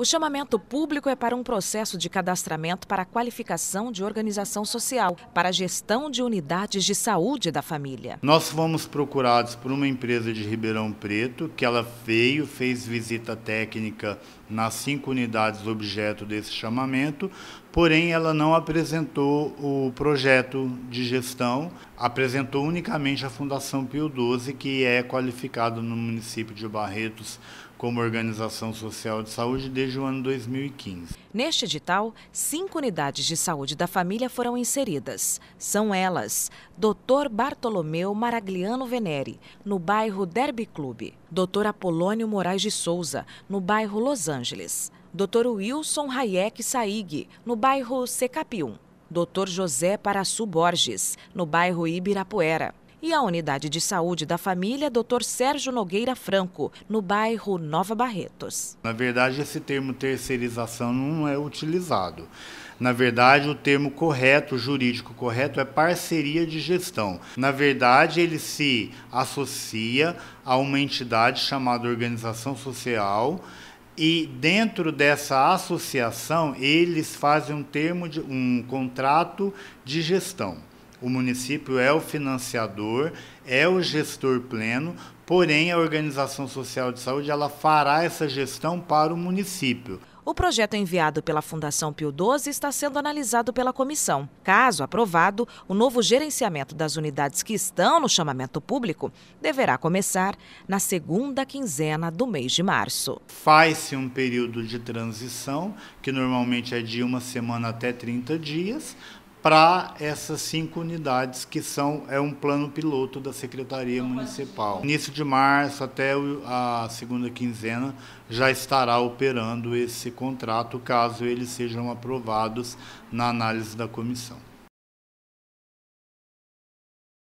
O chamamento público é para um processo de cadastramento para a qualificação de organização social, para a gestão de unidades de saúde da família. Nós fomos procurados por uma empresa de Ribeirão Preto, que ela veio, fez visita técnica nas cinco unidades objeto desse chamamento, porém ela não apresentou o projeto de gestão, apresentou unicamente a Fundação Pio XII, que é qualificada no município de Barretos como organização social de saúde desde o ano 2015. Neste edital, cinco unidades de saúde da família foram inseridas. São elas: Dr. Bartolomeu Maragliano Venere, no bairro Derby Clube, Dr. Apolônio Moraes de Souza, no bairro Los Angeles. Dr. Wilson Hayek Saig, no bairro Secapium. Dr. José Paraçu Borges, no bairro Ibirapuera. E a unidade de saúde da família Dr. Sérgio Nogueira Franco, no bairro Nova Barretos. Na verdade, esse termo terceirização não é utilizado. Na verdade, o termo correto, jurídico correto, é parceria de gestão. Na verdade, ele se associa a uma entidade chamada organização social e dentro dessa associação eles fazem um termo de um contrato de gestão. O município é o financiador, é o gestor pleno, porém a organização social de saúde ela fará essa gestão para o município. O projeto enviado pela Fundação Pio XII está sendo analisado pela comissão. Caso aprovado, o novo gerenciamento das unidades que estão no chamamento público deverá começar na segunda quinzena do mês de março. Faz-se um período de transição, que normalmente é de uma semana até 30 dias, para essas cinco unidades que são é um plano piloto da Secretaria Municipal. Início de março até a segunda quinzena já estará operando esse contrato caso eles sejam aprovados na análise da comissão.